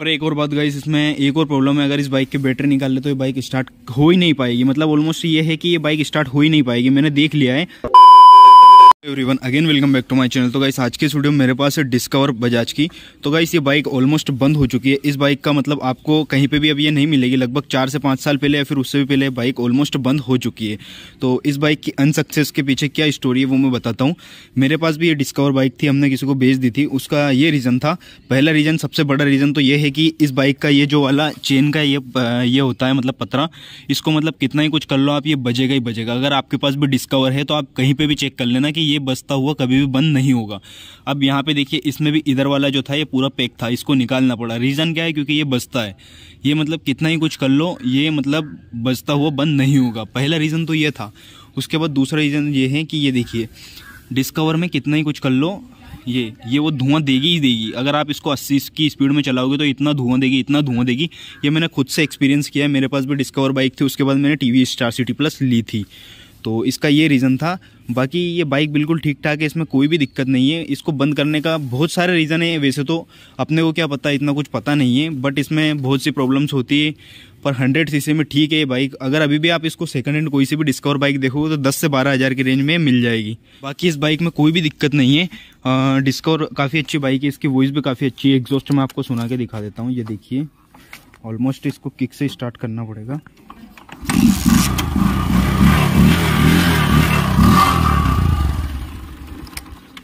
और एक और बात गाइस इसमें एक और प्रॉब्लम है अगर इस बाइक की बैटरी निकाल ले तो ये बाइक स्टार्ट हो ही नहीं पाएगी मतलब ऑलमोस्ट ये है कि ये बाइक स्टार्ट हो ही नहीं पाएगी मैंने देख लिया है everyone again welcome back to my channel तो गाइस आज के स्टूडियो में मेरे पास है डिस्कवर बजाज की तो गाइस ये बाइक ऑलमोस्ट बंद हो चुकी है इस बाइक का मतलब आपको कहीं पे भी अब ये नहीं मिलेगी लगभग चार से पाँच साल पहले या फिर उससे भी पहले बाइक ऑलमोस्ट बंद हो चुकी है तो इस बाइक की अनसक्सेस के पीछे क्या स्टोरी है वो मैं बताता हूँ मेरे पास भी ये डिस्कवर बाइक थी हमने किसी को बेच दी थी उसका ये रीज़न था पहला रीज़न सबसे बड़ा रीज़न तो ये है कि इस बाइक का ये जो वाला चेन का ये ये होता है मतलब पतरा इसको मतलब कितना ही कुछ कर लो आप ये बजेगा ही बजेगा अगर आपके पास भी डिस्कवर है तो आप कहीं पर भी चेक कर लेना कि ये बसता हुआ कभी भी बंद नहीं होगा अब यहाँ पे देखिए इसमें भी इधर वाला जो था ये पूरा पैक था इसको निकालना पड़ा रीज़न क्या है क्योंकि ये बसता है ये मतलब कितना ही कुछ कर लो ये मतलब बचता हुआ बंद नहीं होगा पहला रीज़न तो ये था उसके बाद दूसरा रीज़न ये है कि ये देखिए डिस्कवर में कितना ही कुछ कर लो ये ये वो धुआं देगी ही देगी अगर आप इसको 80 की स्पीड में चलाओगे तो इतना धुआं देगी इतना धुआं देगी ये मैंने खुद से एक्सपीरियंस किया है मेरे पास भी डिस्कवर बाइक थी उसके बाद मैंने T V star city plus ली थी तो इसका ये रीज़न था बाकी ये बाइक बिल्कुल ठीक ठाक है इसमें कोई भी दिक्कत नहीं है इसको बंद करने का बहुत सारे रीज़न है वैसे तो अपने को क्या पता इतना कुछ पता नहीं है बट इसमें बहुत सी प्रॉब्लम्स होती है पर हंड्रेड सी में ठीक है ये बाइक अगर अभी भी आप इसको सेकंड हैंड कोई सी भी डिस्कवर बाइक देखो तो दस से बारह हज़ार की रेंज में मिल जाएगी बाकी इस बाइक में कोई भी दिक्कत नहीं है डिस्कवर काफ़ी अच्छी बाइक है इसकी वॉइस भी काफ़ी अच्छी है एग्जॉस्ट मैं आपको सुना के दिखा देता हूँ ये देखिए ऑलमोस्ट इसको किक से स्टार्ट करना पड़ेगा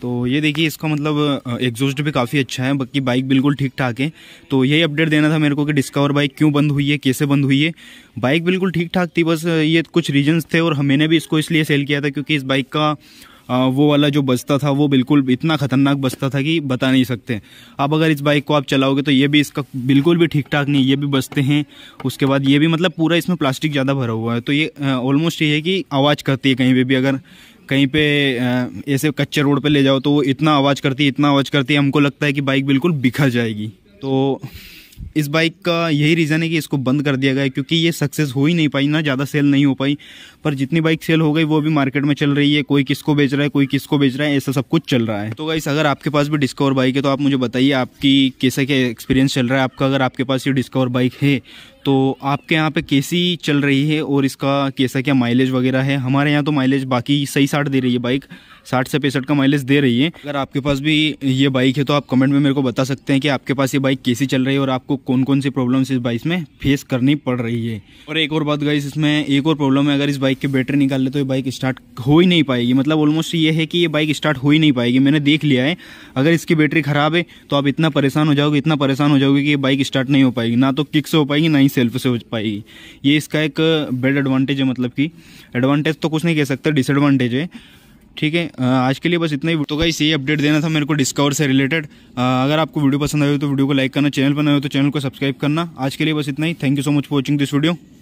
तो ये देखिए इसका मतलब एग्जॉस्ट भी काफ़ी अच्छा है बाकी बाइक बिल्कुल ठीक ठाक है तो यही अपडेट देना था मेरे को कि डिस्कवर बाइक क्यों बंद हुई है कैसे बंद हुई है बाइक बिल्कुल ठीक ठाक थी बस ये कुछ रीजन्स थे और मैंने भी इसको इसलिए सेल किया था क्योंकि इस बाइक का वो वाला जो बस्ता था वो बिल्कुल इतना खतरनाक बस्ता था कि बता नहीं सकते अब अगर इस बाइक को आप चलाओगे तो ये भी इसका बिल्कुल भी ठीक ठाक नहीं ये भी बजते हैं उसके बाद ये भी मतलब पूरा इसमें प्लास्टिक ज़्यादा भरा हुआ है तो ये ऑलमोस्ट ये है कि आवाज़ करती है कहीं पर भी अगर कहीं पे ऐसे कच्चे रोड पे ले जाओ तो वो इतना आवाज़ करती है इतना आवाज़ करती है हमको लगता है कि बाइक बिल्कुल बिखर जाएगी तो इस बाइक का यही रीज़न है कि इसको बंद कर दिया गया है क्योंकि ये सक्सेस हो ही नहीं पाई ना ज़्यादा सेल नहीं हो पाई पर जितनी बाइक सेल हो गई वो भी मार्केट में चल रही है कोई किसको बेच रहा है कोई किसको बेच रहा है ऐसा सब कुछ चल रहा है तो गाइस अगर आपके पास भी डिस्कवर बाइक है तो आप मुझे बताइए आपकी कैसे क्या एक्सपीरियंस चल रहा है आपका अगर आपके पास ये डिस्कवर बाइक है तो आपके यहाँ पे कैसी चल रही है और इसका कैसा क्या माइलेज वगैरह है हमारे यहाँ तो माइलेज बाकी सही साठ दे रही है बाइक साठ से पैंसठ का माइलेज दे रही है अगर आपके पास भी ये बाइक है तो आप कमेंट में मेरे को बता सकते हैं कि आपके पास ये बाइक कैसी चल रही है और आपको कौन कौन सी प्रॉब्लम इस बाइक में फेस करनी पड़ रही है और एक और बात गई इसमें एक और प्रॉब्लम है अगर इस बाइक की बैटरी निकाल ले तो ये बाइक स्टार्ट हो ही नहीं पाएगी मतलब ऑलमोस्ट ये है कि ये बाइक स्टार्ट हो ही नहीं पाएगी मैंने देख लिया है अगर इसकी बैटरी खराब है तो आप इतना परेशान हो जाओगे इतना परेशान हो जाओगे कि ये बाइक स्टार्ट नहीं हो पाएगी ना तो किक से हो पाएगी ना ही सेल्फ से हो पाएगी ये इसका एक बेड एडवांटेज है मतलब कि एडवांटेज तो कुछ नहीं कह सकता डिसएडवांटेज है ठीक है आज के लिए बस इतना ही तो गाइस ये अपडेट देना था मेरे को डिस्कवर से रिलेटेड अगर आपको वीडियो पसंद आए तो वीडियो को लाइक करना चैनल पर नए हो तो चैनल को सब्सक्राइब करना आज के लिए बस इतना ही thank you so much for watching this video